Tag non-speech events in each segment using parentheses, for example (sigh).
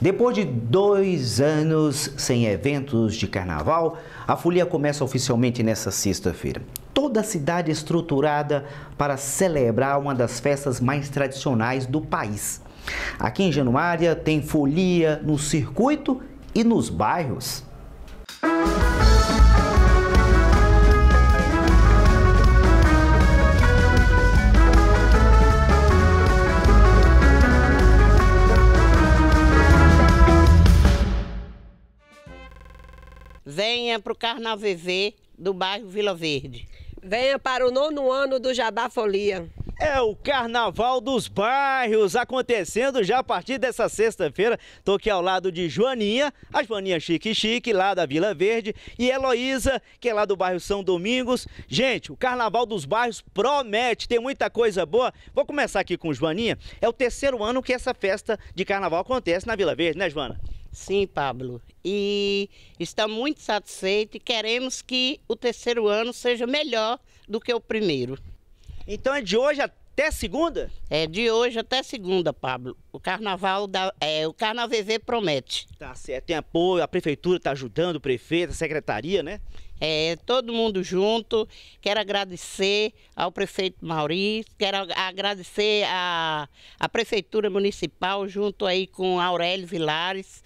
Depois de dois anos sem eventos de carnaval, a folia começa oficialmente nesta sexta-feira. Toda a cidade é estruturada para celebrar uma das festas mais tradicionais do país. Aqui em Januária tem folia no circuito e nos bairros. venha para o Carnaval VV do bairro Vila Verde. Venha para o nono ano do Jabá Folia. É o Carnaval dos Bairros, acontecendo já a partir dessa sexta-feira. Estou aqui ao lado de Joaninha, a Joaninha Chique Chique, lá da Vila Verde, e Heloísa, que é lá do bairro São Domingos. Gente, o Carnaval dos Bairros promete, tem muita coisa boa. Vou começar aqui com Joaninha. É o terceiro ano que essa festa de carnaval acontece na Vila Verde, né, Joana? Sim, Pablo. E estamos muito satisfeitos e queremos que o terceiro ano seja melhor do que o primeiro. Então é de hoje até segunda? É de hoje até segunda, Pablo. O carnaval da, é, o Carnaval promete. Tá certo. Tem apoio, a prefeitura está ajudando, o prefeito, a secretaria, né? É, todo mundo junto. Quero agradecer ao prefeito Maurício, quero agradecer à, a Prefeitura Municipal, junto aí com Aurélio Vilares,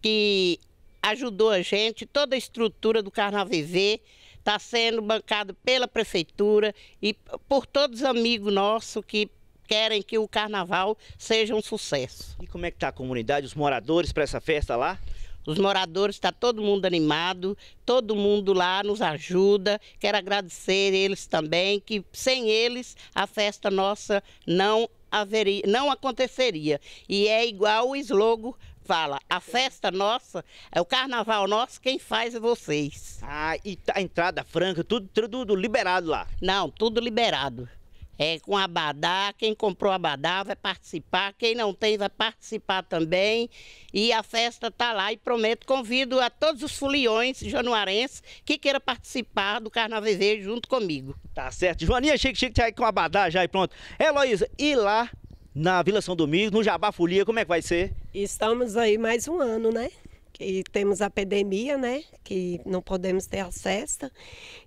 que ajudou a gente, toda a estrutura do Carnaval Viver está sendo bancado pela prefeitura e por todos os amigos nossos que querem que o carnaval seja um sucesso. E como é que está a comunidade, os moradores para essa festa lá? Os moradores, está todo mundo animado, todo mundo lá nos ajuda. Quero agradecer eles também, que sem eles a festa nossa não haveria, não aconteceria. E é igual o slogan fala, a festa nossa, é o carnaval nosso, quem faz é vocês. Ah, e a entrada franca, tudo, tudo liberado lá? Não, tudo liberado é, com Abadá. Quem comprou Abadá vai participar, quem não tem vai participar também. E a festa está lá e prometo, convido a todos os foliões januarenses que queiram participar do carnaval Verde junto comigo. Tá certo. Joaninha, chega, chega, tá chega com Abadá já e pronto. Heloísa, e lá na Vila São Domingos, no Jabá Folia, como é que vai ser? Estamos aí mais um ano, né? que temos a pandemia, né? Que não podemos ter festa.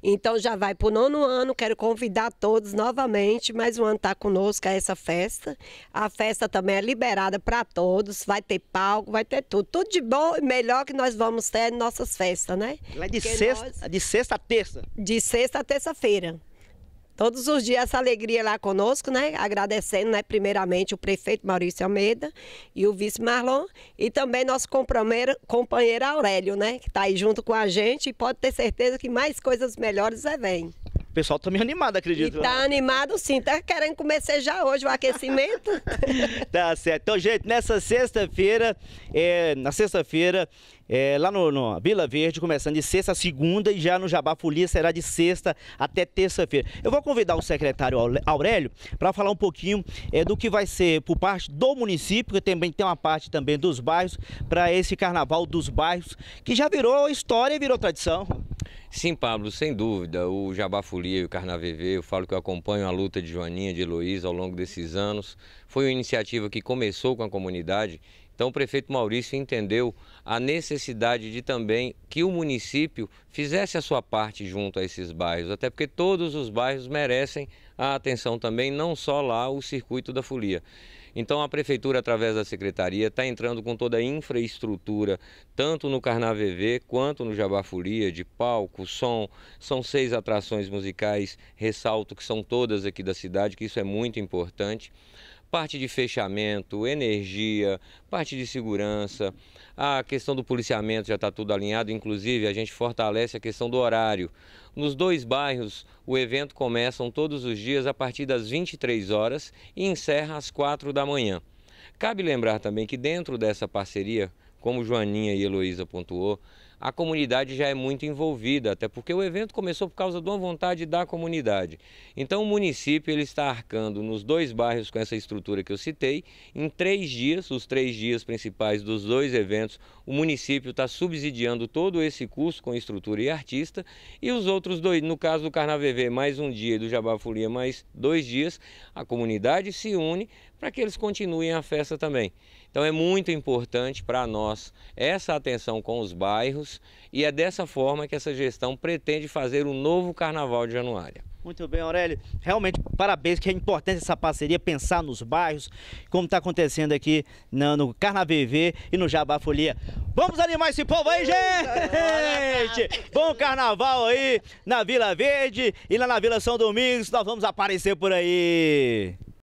Então já vai para o nono ano. Quero convidar todos novamente. Mais um ano está conosco a essa festa. A festa também é liberada para todos. Vai ter palco, vai ter tudo. Tudo de bom e melhor que nós vamos ter em nossas festas, né? É de, sexta, nós... de sexta a terça. De sexta a terça-feira todos os dias essa alegria lá conosco, né? Agradecendo, né, primeiramente o prefeito Maurício Almeida e o vice Marlon e também nosso companheiro, companheiro Aurélio, né, que está aí junto com a gente e pode ter certeza que mais coisas melhores é vem pessoal tá meio animado, acredito. E tá né? animado sim, tá querendo começar já hoje o aquecimento. (laughs) tá certo. Então, gente, nessa sexta-feira, é, na sexta-feira, é, lá no, no, Vila Verde, começando de sexta a segunda e já no Jabá Folia será de sexta até terça-feira. Eu vou convidar o secretário Aurélio para falar um pouquinho é, do que vai ser por parte do município, que também tem uma parte também dos bairros, para esse carnaval dos bairros, que já virou história e virou tradição. Sim, Pablo, sem dúvida. O Jabafolia e o Carnavevê, eu falo que eu acompanho a luta de Joaninha de Heloísa ao longo desses anos. Foi uma iniciativa que começou com a comunidade. Então o prefeito Maurício entendeu a necessidade de também que o município fizesse a sua parte junto a esses bairros, até porque todos os bairros merecem a atenção também, não só lá o circuito da folia. Então a prefeitura, através da secretaria, está entrando com toda a infraestrutura, tanto no Carnavevê quanto no Jabafuria, de palco, som. São seis atrações musicais, ressalto que são todas aqui da cidade, que isso é muito importante parte de fechamento, energia, parte de segurança, a questão do policiamento já está tudo alinhado, inclusive a gente fortalece a questão do horário. Nos dois bairros, o evento começa todos os dias a partir das 23 horas e encerra às 4 da manhã. Cabe lembrar também que dentro dessa parceria, como Joaninha e Heloísa pontuou, a comunidade já é muito envolvida, até porque o evento começou por causa de uma vontade da comunidade. Então o município ele está arcando nos dois bairros com essa estrutura que eu citei. Em três dias, os três dias principais dos dois eventos, o município está subsidiando todo esse custo com estrutura e artista. E os outros dois, no caso do Carnavevê, mais um dia e do Jabafulia mais dois dias, a comunidade se une para que eles continuem a festa também. Então é muito importante para nós essa atenção com os bairros e é dessa forma que essa gestão pretende fazer o um novo Carnaval de Januária. Muito bem, Aurélio. Realmente, parabéns, que é importante essa parceria, pensar nos bairros, como está acontecendo aqui no, no e no Jabá Folia. Vamos animar esse povo aí, gente! Bom carnaval aí na Vila Verde e lá na Vila São Domingos. Nós vamos aparecer por aí.